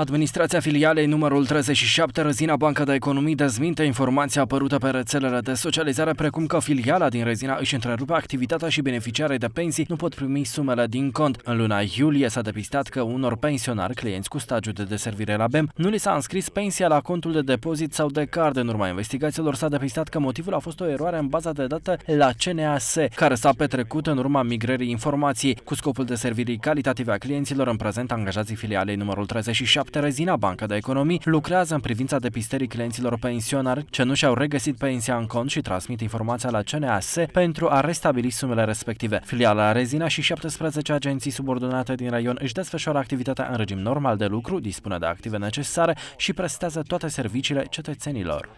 Administrația filialei numărul 37 Răzina Banca de Economii dezminte informația apărută pe rețelele de socializare precum că filiala din Răzina își întrerupe activitatea și beneficiarii de pensii nu pot primi sumele din cont. În luna iulie s-a depistat că unor pensionari clienți cu stagiu de deservire la BEM nu li s-a înscris pensia la contul de depozit sau de card. În urma investigațiilor s-a depistat că motivul a fost o eroare în baza de date la CNAS, care s-a petrecut în urma migrării informației cu scopul de servirii calitative a clienților în prezent angajații filialei numărul 37 Tărăzina Banca de Economii lucrează în privința depistării clienților pensionari ce nu și-au regăsit pensia în cont și transmit informația la CNAS pentru a restabili sumele respective. Filiala Rezina și 17 agenții subordonate din raion își desfășoară activitatea în regim normal de lucru, dispune de active necesare și prestează toate serviciile cetățenilor.